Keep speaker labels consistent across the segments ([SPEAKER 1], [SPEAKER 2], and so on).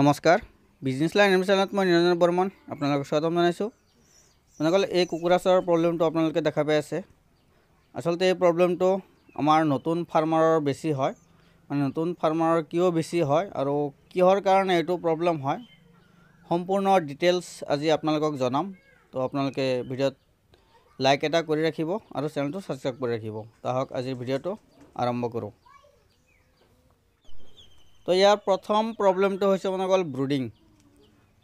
[SPEAKER 1] নমস্কাৰ business line এডমিশ্যনত মই নিৰঞ্জন বৰ্মন আপোনালোকক স্বাগতম জনাইছোঁ আপোনালোকে এই কুকুৰা চৰৰ প্ৰব্লেমটো আপোনালোকে দেখা পাই আছে আচলতে এই প্ৰব্লেমটো আমাৰ নতুন ফাৰ্মাৰৰ বেছি হয় মানে নতুন ফাৰ্মাৰৰ কিয় বেছি হয় আৰু কিহৰ কাৰণে এইটো প্ৰব্লেম হয় সম্পূৰ্ণ ডিটেইলছ আজি আপোনালোকক জনাম তো আপোনালোকে ভিডিঅ'ত লাইক এটা কৰি ৰাখিব আৰু চেনেলটো ছাবস্ক্ৰাইব কৰি ৰাখিব তাহক আজিৰ ভিডিঅ'টো আৰম্ভ কৰোঁ তো ইয়াৰ প্ৰথম প্ৰব্লেমটো হৈছে মানে অকল ব্ৰুডিং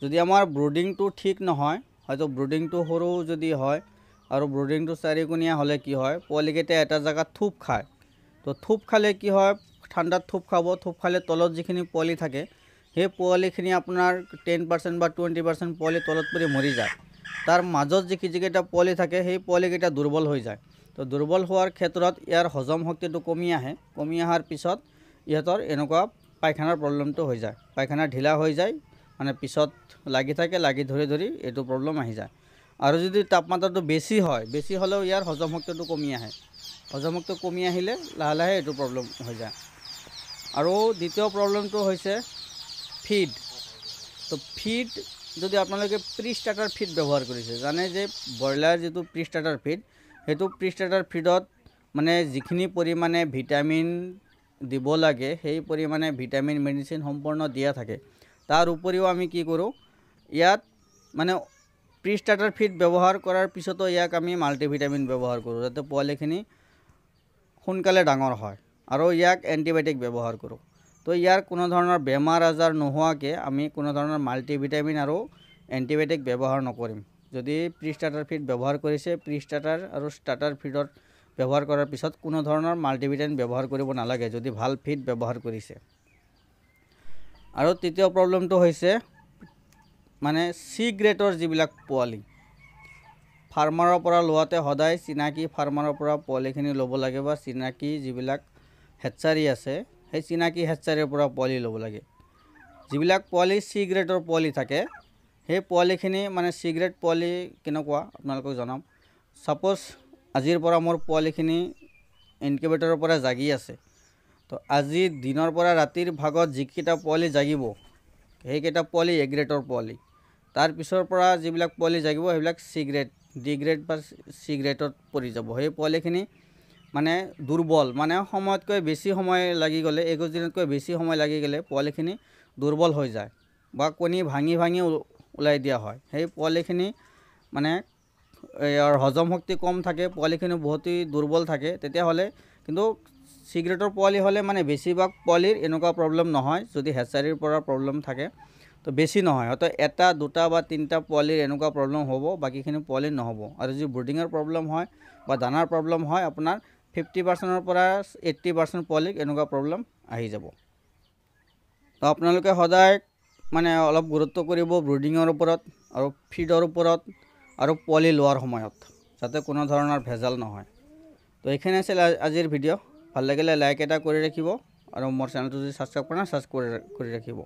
[SPEAKER 1] যদি আমাৰ ব্ৰুডিংটো ঠিক নহয় হয়তো ব্ৰুডিংটো সৰু যদি হয় আৰু ব্ৰুডিংটো চাৰিকোণীয়া হ'লে কি হয় পোৱালিকেইটাই এটা জেগাত থোপ খায় তো থোপ খালে কি হয় ঠাণ্ডাত থোপ খাব থোপ খালে তলত যিখিনি পোৱালি থাকে সেই পোৱালিখিনি আপোনাৰ টেন পাৰ্চেণ্ট বা টুৱেণ্টি পাৰ্চেণ্ট পোৱালি তলত পৰি মৰি যায় তাৰ মাজত যি যিকেইটা পোৱালি থাকে সেই পোৱালিকেইটা দুৰ্বল হৈ যায় তো দুৰ্বল হোৱাৰ ক্ষেত্ৰত ইয়াৰ হজম শক্তিটো কমি আহে কমি অহাৰ পিছত ইহঁতৰ এনেকুৱা পায়খানাৰ প্ৰব্লেমটো হৈ যায় পায়খানা ঢিলা হৈ যায় মানে পিছত লাগি থাকে লাগি ধৰি ধৰি এইটো প্ৰব্লেম আহি যায় আৰু যদি তাপমাত্ৰাটো বেছি হয় বেছি হ'লেও ইয়াৰ হজম শক্তিটো কমি আহে হজম শক্তি কমি আহিলে লাহে লাহে এইটো প্ৰব্লেম হৈ যায় আৰু দ্বিতীয় প্ৰব্লেমটো হৈছে ফিড তো ফিড যদি আপোনালোকে প্ৰি ষ্টাৰ্টাৰ ফিড ব্যৱহাৰ কৰিছে জানে যে ব্ৰইলাৰ যিটো প্ৰি ষ্টাৰ্টাৰ ফিড সেইটো প্ৰি ষ্টাৰ্টাৰ ফিডত মানে যিখিনি পৰিমাণে ভিটামিন দিব লাগে সেই পৰিমাণে ভিটামিন মেডিচিন সম্পূৰ্ণ দিয়া থাকে তাৰ উপৰিও আমি কি কৰোঁ ইয়াত মানে প্ৰি ষ্টাৰ্টাৰ ফিড ব্যৱহাৰ কৰাৰ পিছতো ইয়াক আমি মাল্টিভিটামিন ব্যৱহাৰ কৰোঁ যাতে পোৱালিখিনি সোনকালে ডাঙৰ হয় আৰু ইয়াক এণ্টিবায়টিক ব্যৱহাৰ কৰোঁ তো ইয়াৰ কোনো ধৰণৰ বেমাৰ আজাৰ নোহোৱাকৈ আমি কোনো ধৰণৰ মাল্টিভিটামিন আৰু এণ্টিবায়'টিক ব্যৱহাৰ নকৰিম যদি প্ৰি ষ্টাৰ্টাৰ ফিড ব্যৱহাৰ কৰিছে প্ৰি স্টাৰ্টাৰ আৰু ষ্টাৰ্টাৰ ফিডৰ ব্যৱহাৰ কৰাৰ পিছত কোনো ধৰণৰ মাল্টিভিটামিন ব্যৱহাৰ কৰিব নালাগে যদি ভাল ফিড ব্যৱহাৰ কৰিছে আৰু তৃতীয় প্ৰব্লেমটো হৈছে মানে চি গ্ৰেডৰ যিবিলাক পোৱালি ফাৰ্মাৰৰ পৰা লোৱাতে সদায় চিনাকি ফাৰ্মাৰৰ পৰা পোৱালিখিনি ল'ব লাগে বা চিনাকি যিবিলাক হেচাৰী আছে সেই চিনাকি হেচাৰীৰ পৰা পোৱালি ল'ব লাগে যিবিলাক পোৱালি চি গ্ৰেডৰ পোৱালি থাকে সেই পোৱালিখিনি মানে চি পোৱালি কেনেকুৱা আপোনালোকক জনাম চাপ'জ আজিৰ পৰা মোৰ পোৱালিখিনি ইনকিউবেটৰৰ পৰা জাগি আছে তো আজি দিনৰ পৰা ৰাতিৰ ভাগত যিকেইটা পোৱালি জাগিব সেইকেইটা পোৱালি এগ্ৰেটৰ পোৱালি তাৰ পিছৰ পৰা যিবিলাক পোৱালি জাগিব সেইবিলাক চিগ্ৰেট ডিগ্ৰেট বা চিগ্ৰেটত পৰি যাব সেই পোৱালিখিনি মানে দুৰ্বল মানে সময়তকৈ বেছি সময় লাগি গ'লে একৈছ দিনতকৈ বেছি সময় লাগি গ'লে পোৱালিখিনি দুৰ্বল হৈ যায় বা কণী ভাঙি ভাঙি ওলাই দিয়া হয় সেই পোৱালিখিনি মানে ইয়াৰ হজম শক্তি কম থাকে পোৱালিখিনি বহুতেই দুৰ্বল থাকে তেতিয়াহ'লে কিন্তু চিগ্ৰেটৰ পোৱালি হ'লে মানে বেছিভাগ পোৱালিৰ এনেকুৱা প্ৰব্লেম নহয় যদি হেচাৰিৰ পৰা প্ৰব্লেম থাকে তো বেছি নহয় হয়তো এটা দুটা বা তিনিটা পোৱালিৰ এনেকুৱা প্ৰব্লেম হ'ব বাকীখিনি পোৱালি নহ'ব আৰু যদি ব্ৰিডিঙৰ প্ৰব্লেম হয় বা দানাৰ প্ৰব্লেম হয় আপোনাৰ ফিফটি পাৰ্চেণ্টৰ পৰা এইট্টি পাৰ্চেণ্ট পোৱালিক এনেকুৱা প্ৰব্লেম আহি যাব তো আপোনালোকে সদায় মানে অলপ গুৰুত্ব কৰিব ব্ৰিডিঙৰ ওপৰত আৰু ফিডৰ ওপৰত আৰু পোৱালি লোৱাৰ সময়ত যাতে কোনো ধৰণৰ ভেজাল নহয় তো এইখিনি আছিল আজিৰ ভিডিঅ' ভাল লাগিলে লাইক এটা কৰি ৰাখিব আৰু মোৰ চেনেলটো যদি ছাবস্ক্ৰাইব কৰা ছাবস্ক্ৰাইব কৰি ৰাখিব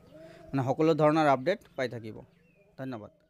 [SPEAKER 1] মানে সকলো ধৰণৰ আপডেট পাই থাকিব ধন্যবাদ